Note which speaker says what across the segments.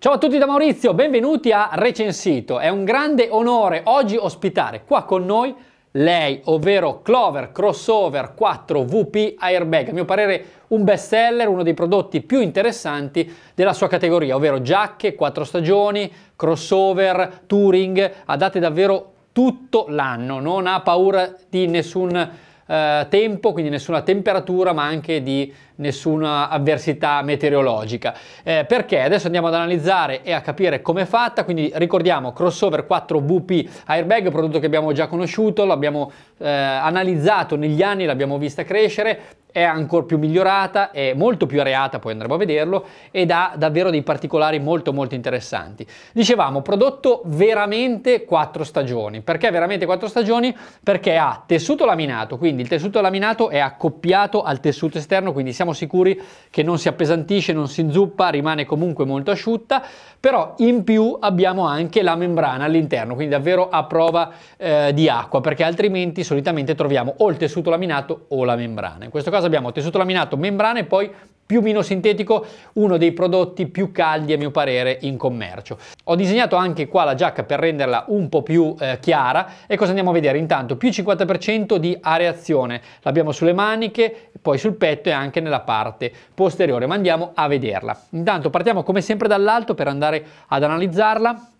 Speaker 1: Ciao a tutti da Maurizio, benvenuti a Recensito. È un grande onore oggi ospitare qua con noi lei, ovvero Clover Crossover 4 VP Airbag, a mio parere un best seller, uno dei prodotti più interessanti della sua categoria, ovvero giacche, 4 stagioni, crossover, touring, adatte davvero tutto l'anno, non ha paura di nessun eh, tempo, quindi nessuna temperatura, ma anche di nessuna avversità meteorologica. Eh, perché? Adesso andiamo ad analizzare e a capire com'è fatta, quindi ricordiamo crossover 4 VP airbag, prodotto che abbiamo già conosciuto, l'abbiamo eh, analizzato negli anni, l'abbiamo vista crescere, è ancora più migliorata, è molto più areata, poi andremo a vederlo, ed ha davvero dei particolari molto molto interessanti. Dicevamo, prodotto veramente 4 stagioni. Perché veramente 4 stagioni? Perché ha tessuto laminato, quindi il tessuto laminato è accoppiato al tessuto esterno, quindi siamo siamo sicuri che non si appesantisce, non si inzuppa, rimane comunque molto asciutta, però in più abbiamo anche la membrana all'interno, quindi davvero a prova eh, di acqua, perché altrimenti solitamente troviamo o il tessuto laminato o la membrana. In questo caso abbiamo tessuto laminato, membrana e poi più vino sintetico, uno dei prodotti più caldi a mio parere in commercio. Ho disegnato anche qua la giacca per renderla un po' più eh, chiara e cosa andiamo a vedere? Intanto più 50% di areazione, l'abbiamo sulle maniche, poi sul petto e anche nella parte posteriore, ma andiamo a vederla. Intanto partiamo come sempre dall'alto per andare ad analizzarla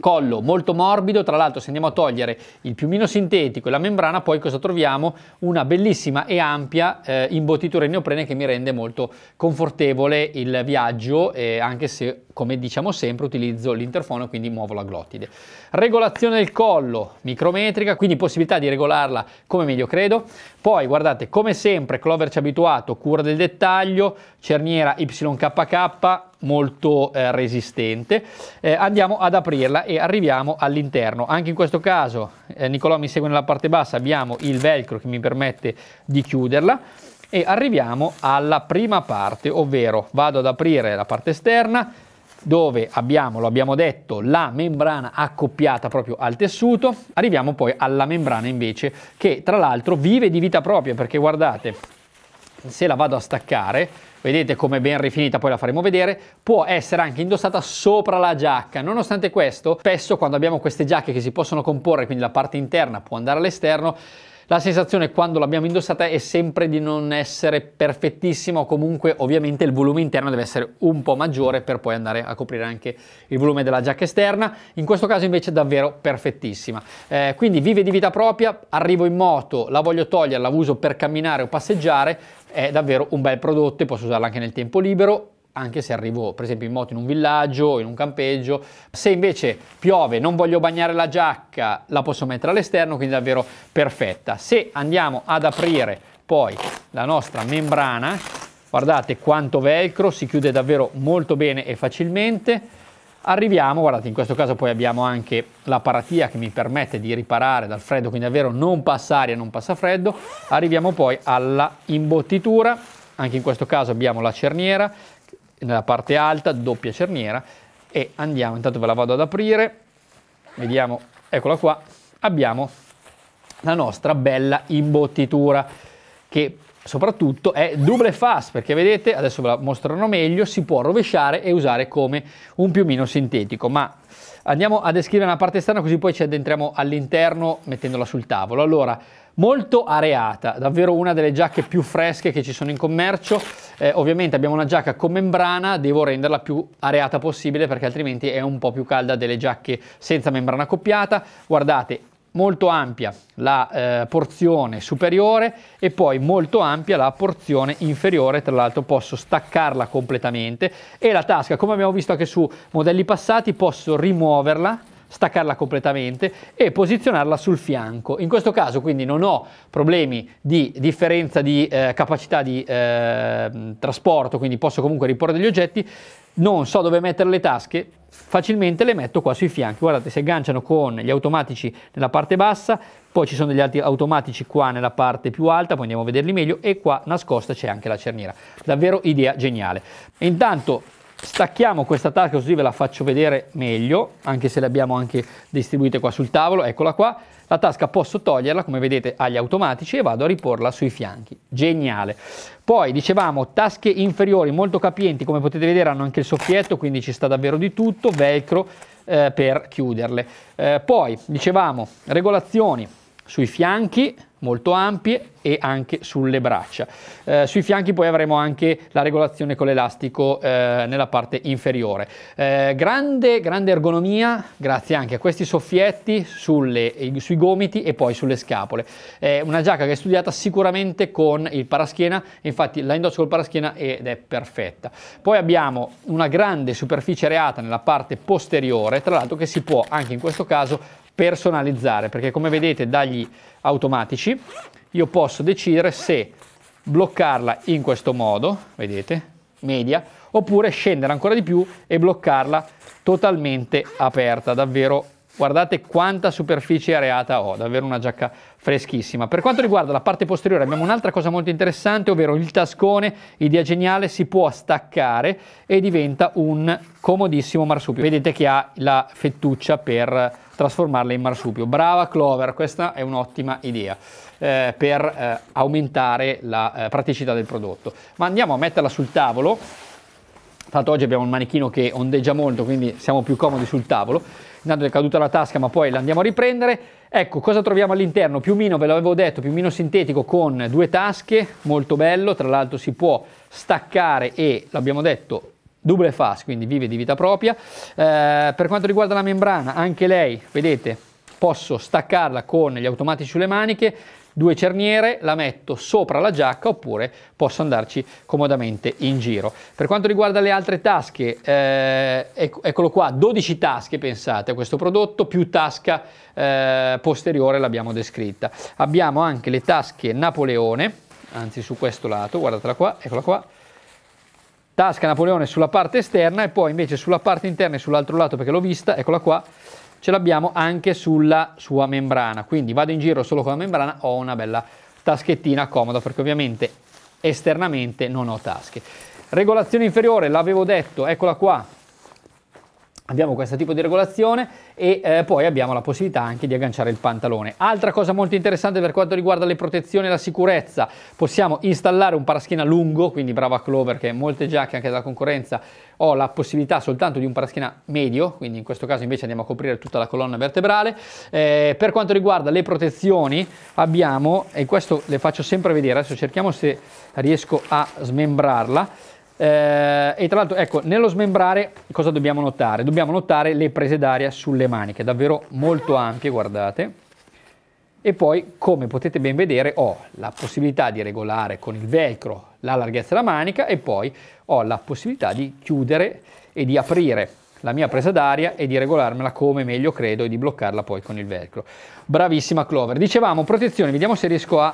Speaker 1: collo molto morbido, tra l'altro se andiamo a togliere il piumino sintetico e la membrana poi cosa troviamo? Una bellissima e ampia eh, imbottitura in neoprene che mi rende molto confortevole il viaggio eh, anche se come diciamo sempre utilizzo l'interfono e quindi muovo la glottide. Regolazione del collo micrometrica quindi possibilità di regolarla come meglio credo. Poi guardate come sempre Clover ci ha abituato cura del dettaglio, cerniera YKK molto eh, resistente. Eh, andiamo ad aprirla e arriviamo all'interno. Anche in questo caso eh, Nicolò mi segue nella parte bassa, abbiamo il velcro che mi permette di chiuderla e arriviamo alla prima parte, ovvero vado ad aprire la parte esterna dove abbiamo, lo abbiamo detto, la membrana accoppiata proprio al tessuto, arriviamo poi alla membrana invece che tra l'altro vive di vita propria perché guardate, se la vado a staccare vedete come è ben rifinita, poi la faremo vedere, può essere anche indossata sopra la giacca. Nonostante questo, spesso quando abbiamo queste giacche che si possono comporre, quindi la parte interna può andare all'esterno, la sensazione quando l'abbiamo indossata è sempre di non essere perfettissima comunque ovviamente il volume interno deve essere un po' maggiore per poi andare a coprire anche il volume della giacca esterna. In questo caso invece è davvero perfettissima. Eh, quindi vive di vita propria, arrivo in moto, la voglio togliere, la uso per camminare o passeggiare, è davvero un bel prodotto e posso usarla anche nel tempo libero anche se arrivo per esempio in moto in un villaggio, o in un campeggio. Se invece piove, non voglio bagnare la giacca, la posso mettere all'esterno, quindi davvero perfetta. Se andiamo ad aprire poi la nostra membrana, guardate quanto velcro, si chiude davvero molto bene e facilmente. Arriviamo, guardate, in questo caso poi abbiamo anche la paratia che mi permette di riparare dal freddo, quindi davvero non passa aria, non passa freddo. Arriviamo poi alla imbottitura, anche in questo caso abbiamo la cerniera, nella parte alta, doppia cerniera e andiamo, intanto ve la vado ad aprire, vediamo, eccola qua, abbiamo la nostra bella imbottitura che soprattutto è double fast perché vedete adesso ve la mostrerò meglio si può rovesciare e usare come un piumino sintetico ma andiamo a descrivere la parte esterna così poi ci addentriamo all'interno mettendola sul tavolo allora molto areata, davvero una delle giacche più fresche che ci sono in commercio. Eh, ovviamente abbiamo una giacca con membrana, devo renderla più areata possibile perché altrimenti è un po' più calda delle giacche senza membrana accoppiata. Guardate, molto ampia la eh, porzione superiore e poi molto ampia la porzione inferiore, tra l'altro posso staccarla completamente e la tasca, come abbiamo visto anche su modelli passati, posso rimuoverla staccarla completamente e posizionarla sul fianco. In questo caso quindi non ho problemi di differenza di eh, capacità di eh, trasporto, quindi posso comunque riporre degli oggetti, non so dove mettere le tasche, facilmente le metto qua sui fianchi. Guardate, si agganciano con gli automatici nella parte bassa, poi ci sono degli altri automatici qua nella parte più alta, poi andiamo a vederli meglio, e qua nascosta c'è anche la cerniera. Davvero idea geniale. E intanto Stacchiamo questa tasca così ve la faccio vedere meglio, anche se le abbiamo anche distribuite qua sul tavolo, eccola qua. La tasca posso toglierla, come vedete, agli automatici e vado a riporla sui fianchi. Geniale! Poi dicevamo tasche inferiori molto capienti, come potete vedere hanno anche il soffietto, quindi ci sta davvero di tutto, velcro eh, per chiuderle. Eh, poi dicevamo regolazioni, sui fianchi molto ampie e anche sulle braccia. Eh, sui fianchi poi avremo anche la regolazione con l'elastico eh, nella parte inferiore. Eh, grande, grande, ergonomia grazie anche a questi soffietti sulle, sui gomiti e poi sulle scapole. È una giacca che è studiata sicuramente con il paraschiena, infatti la indosso col paraschiena ed è perfetta. Poi abbiamo una grande superficie reata nella parte posteriore, tra l'altro che si può anche in questo caso personalizzare, perché come vedete dagli automatici io posso decidere se bloccarla in questo modo, vedete, media, oppure scendere ancora di più e bloccarla totalmente aperta, davvero guardate quanta superficie areata ho, davvero una giacca freschissima. Per quanto riguarda la parte posteriore abbiamo un'altra cosa molto interessante, ovvero il tascone idea geniale, si può staccare e diventa un comodissimo marsupio. Vedete che ha la fettuccia per trasformarla in marsupio. Brava Clover, questa è un'ottima idea eh, per eh, aumentare la eh, praticità del prodotto. Ma andiamo a metterla sul tavolo Tanto oggi abbiamo un manichino che ondeggia molto, quindi siamo più comodi sul tavolo. Intanto è caduta la tasca, ma poi l'andiamo a riprendere. Ecco, cosa troviamo all'interno? Piumino, ve l'avevo detto, piumino sintetico con due tasche, molto bello. Tra l'altro si può staccare e, l'abbiamo detto, double fast, quindi vive di vita propria. Eh, per quanto riguarda la membrana, anche lei, vedete, posso staccarla con gli automatici sulle maniche, due cerniere, la metto sopra la giacca oppure posso andarci comodamente in giro. Per quanto riguarda le altre tasche, eh, ecco, eccolo qua, 12 tasche pensate a questo prodotto, più tasca eh, posteriore l'abbiamo descritta. Abbiamo anche le tasche Napoleone, anzi su questo lato, guardatela qua, eccola qua, tasca Napoleone sulla parte esterna e poi invece sulla parte interna e sull'altro lato perché l'ho vista, eccola qua, ce l'abbiamo anche sulla sua membrana. Quindi vado in giro solo con la membrana, ho una bella taschettina comoda perché ovviamente esternamente non ho tasche. Regolazione inferiore, l'avevo detto, eccola qua, abbiamo questo tipo di regolazione e eh, poi abbiamo la possibilità anche di agganciare il pantalone. Altra cosa molto interessante per quanto riguarda le protezioni e la sicurezza, possiamo installare un paraschina lungo, quindi brava Clover che molte giacche anche dalla concorrenza ho la possibilità soltanto di un paraschina medio, quindi in questo caso invece andiamo a coprire tutta la colonna vertebrale. Eh, per quanto riguarda le protezioni abbiamo, e questo le faccio sempre vedere, adesso cerchiamo se riesco a smembrarla, eh, e tra l'altro, ecco, nello smembrare cosa dobbiamo notare? Dobbiamo notare le prese d'aria sulle maniche, davvero molto ampie, guardate. E poi, come potete ben vedere, ho la possibilità di regolare con il velcro la larghezza della manica e poi ho la possibilità di chiudere e di aprire la mia presa d'aria e di regolarmela come meglio credo e di bloccarla poi con il velcro. Bravissima Clover. Dicevamo protezione, vediamo se riesco a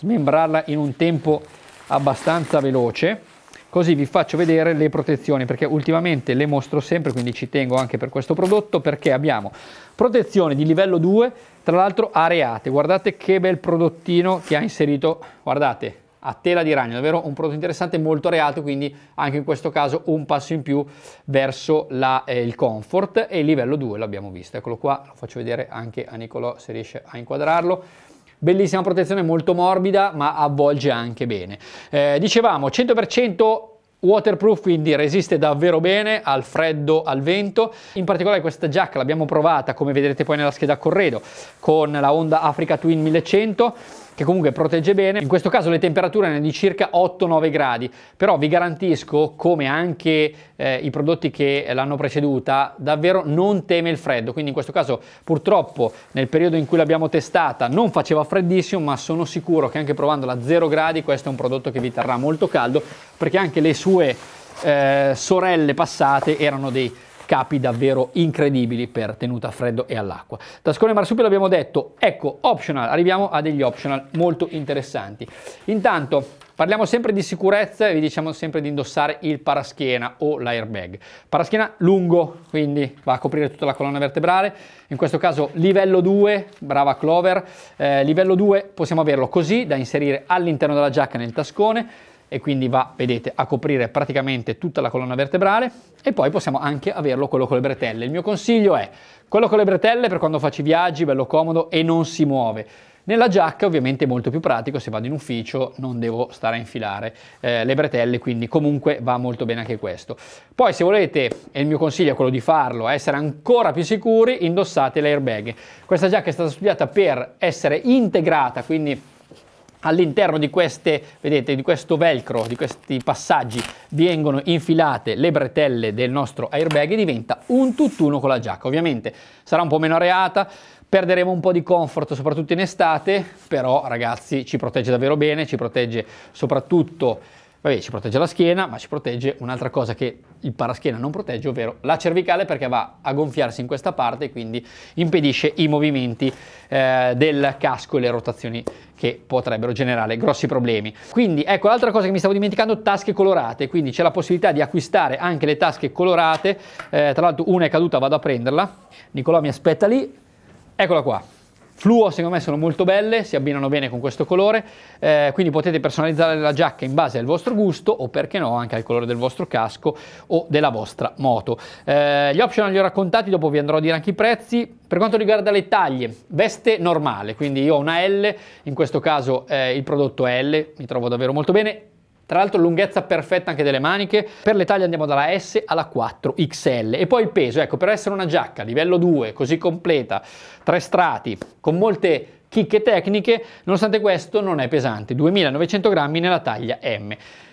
Speaker 1: smembrarla in un tempo abbastanza veloce così vi faccio vedere le protezioni perché ultimamente le mostro sempre quindi ci tengo anche per questo prodotto perché abbiamo protezione di livello 2 tra l'altro areate guardate che bel prodottino che ha inserito guardate a tela di ragno davvero un prodotto interessante molto areato quindi anche in questo caso un passo in più verso la, eh, il comfort e il livello 2 l'abbiamo visto eccolo qua lo faccio vedere anche a Nicolò se riesce a inquadrarlo bellissima protezione, molto morbida, ma avvolge anche bene. Eh, dicevamo 100% waterproof quindi resiste davvero bene al freddo al vento in particolare questa giacca l'abbiamo provata come vedrete poi nella scheda a corredo con la Honda Africa Twin 1100 che comunque protegge bene. In questo caso le temperature erano di circa 8-9 gradi, però vi garantisco, come anche eh, i prodotti che l'hanno preceduta, davvero non teme il freddo. Quindi in questo caso purtroppo nel periodo in cui l'abbiamo testata non faceva freddissimo, ma sono sicuro che anche provandola a 0 gradi questo è un prodotto che vi terrà molto caldo, perché anche le sue eh, sorelle passate erano dei scapi davvero incredibili per tenuta a freddo e all'acqua. Tascone marsupio l'abbiamo detto, ecco, optional, arriviamo a degli optional molto interessanti. Intanto Parliamo sempre di sicurezza e vi diciamo sempre di indossare il paraschiena o l'airbag. Paraschiena lungo, quindi va a coprire tutta la colonna vertebrale, in questo caso livello 2, brava Clover, eh, livello 2 possiamo averlo così da inserire all'interno della giacca nel tascone, e quindi va, vedete, a coprire praticamente tutta la colonna vertebrale e poi possiamo anche averlo quello con le bretelle. Il mio consiglio è quello con le bretelle per quando faccio viaggi, bello comodo e non si muove. Nella giacca ovviamente è molto più pratico, se vado in ufficio non devo stare a infilare eh, le bretelle, quindi comunque va molto bene anche questo. Poi se volete, e il mio consiglio è quello di farlo, essere ancora più sicuri, indossate l'airbag. Questa giacca è stata studiata per essere integrata, quindi All'interno di queste, vedete, di questo velcro, di questi passaggi, vengono infilate le bretelle del nostro airbag e diventa un tutt'uno con la giacca. Ovviamente sarà un po' meno areata, perderemo un po' di comfort, soprattutto in estate, però ragazzi ci protegge davvero bene, ci protegge soprattutto Vabbè, ci protegge la schiena, ma ci protegge un'altra cosa che il paraschiena non protegge, ovvero la cervicale, perché va a gonfiarsi in questa parte e quindi impedisce i movimenti eh, del casco e le rotazioni che potrebbero generare grossi problemi. Quindi, ecco, l'altra cosa che mi stavo dimenticando, tasche colorate, quindi c'è la possibilità di acquistare anche le tasche colorate, eh, tra l'altro una è caduta, vado a prenderla, Nicolò mi aspetta lì, eccola qua, fluo secondo me sono molto belle, si abbinano bene con questo colore, eh, quindi potete personalizzare la giacca in base al vostro gusto o perché no anche al colore del vostro casco o della vostra moto. Eh, gli optional li ho raccontati, dopo vi andrò a dire anche i prezzi. Per quanto riguarda le taglie, veste normale, quindi io ho una L, in questo caso eh, il prodotto è L, mi trovo davvero molto bene, tra l'altro lunghezza perfetta anche delle maniche, per le taglie andiamo dalla S alla 4XL e poi il peso, ecco per essere una giacca livello 2 così completa, tre strati, con molte chicche tecniche, nonostante questo non è pesante, 2900 grammi nella taglia M.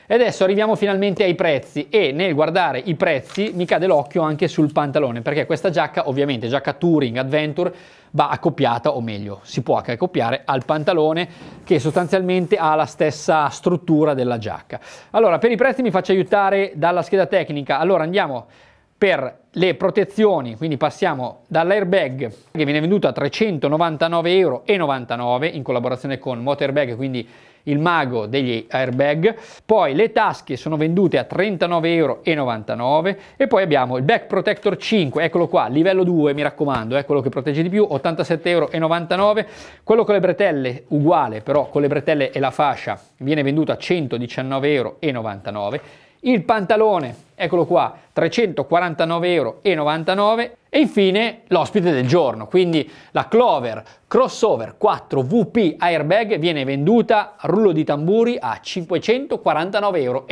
Speaker 1: E adesso arriviamo finalmente ai prezzi e nel guardare i prezzi mi cade l'occhio anche sul pantalone perché questa giacca ovviamente, giacca Touring Adventure, va accoppiata o meglio si può accoppiare al pantalone che sostanzialmente ha la stessa struttura della giacca. Allora per i prezzi mi faccio aiutare dalla scheda tecnica, allora andiamo per le protezioni, quindi passiamo dall'airbag che viene venduto a 399,99 euro in collaborazione con Motorbag, quindi il mago degli airbag, poi le tasche sono vendute a 39,99€ e poi abbiamo il back protector 5, eccolo qua, livello 2 mi raccomando, è eh, quello che protegge di più, 87,99€, quello con le bretelle uguale, però con le bretelle e la fascia viene venduto a 119,99€ il pantalone, eccolo qua, 349,99 euro e infine l'ospite del giorno, quindi la Clover Crossover 4 VP Airbag viene venduta a rullo di tamburi a 549,99 euro.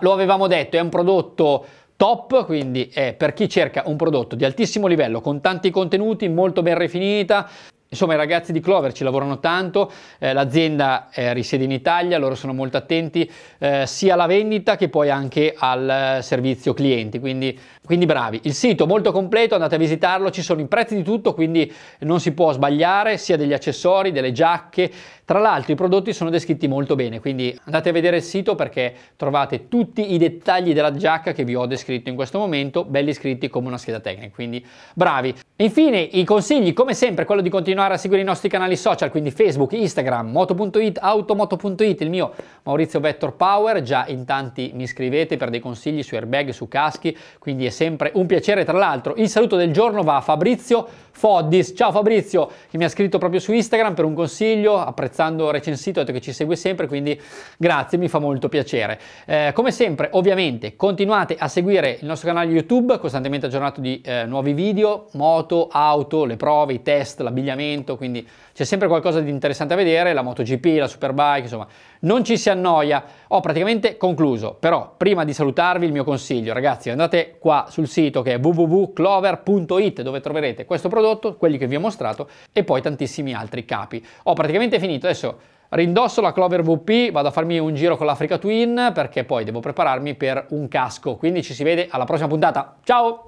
Speaker 1: Lo avevamo detto, è un prodotto top, quindi è eh, per chi cerca un prodotto di altissimo livello con tanti contenuti, molto ben rifinita, Insomma, i ragazzi di Clover ci lavorano tanto, eh, l'azienda eh, risiede in Italia, loro sono molto attenti eh, sia alla vendita che poi anche al eh, servizio clienti, quindi, quindi, bravi. Il sito molto completo, andate a visitarlo, ci sono i prezzi di tutto, quindi non si può sbagliare, sia degli accessori, delle giacche, tra l'altro i prodotti sono descritti molto bene, quindi andate a vedere il sito perché trovate tutti i dettagli della giacca che vi ho descritto in questo momento, belli scritti come una scheda tecnica, quindi bravi. Infine i consigli, come sempre, quello di continuare a seguire i nostri canali social, quindi Facebook, Instagram, moto.it, automoto.it, il mio Maurizio Vettor Power, già in tanti mi scrivete per dei consigli su airbag, su caschi, quindi è sempre un piacere. Tra l'altro il saluto del giorno va a Fabrizio Foddis, ciao Fabrizio che mi ha scritto proprio su Instagram per un consiglio apprezzato Alessandro Recensito ha che ci segue sempre, quindi grazie, mi fa molto piacere. Eh, come sempre, ovviamente, continuate a seguire il nostro canale YouTube, costantemente aggiornato di eh, nuovi video, moto, auto, le prove, i test, l'abbigliamento, quindi c'è sempre qualcosa di interessante a vedere, la MotoGP, la Superbike, insomma, non ci si annoia. Ho praticamente concluso, però prima di salutarvi il mio consiglio, ragazzi, andate qua sul sito che è www.clover.it dove troverete questo prodotto, quelli che vi ho mostrato e poi tantissimi altri capi. Ho praticamente finito Adesso rindosso la Clover VP, vado a farmi un giro con l'Africa Twin perché poi devo prepararmi per un casco. Quindi ci si vede alla prossima puntata. Ciao!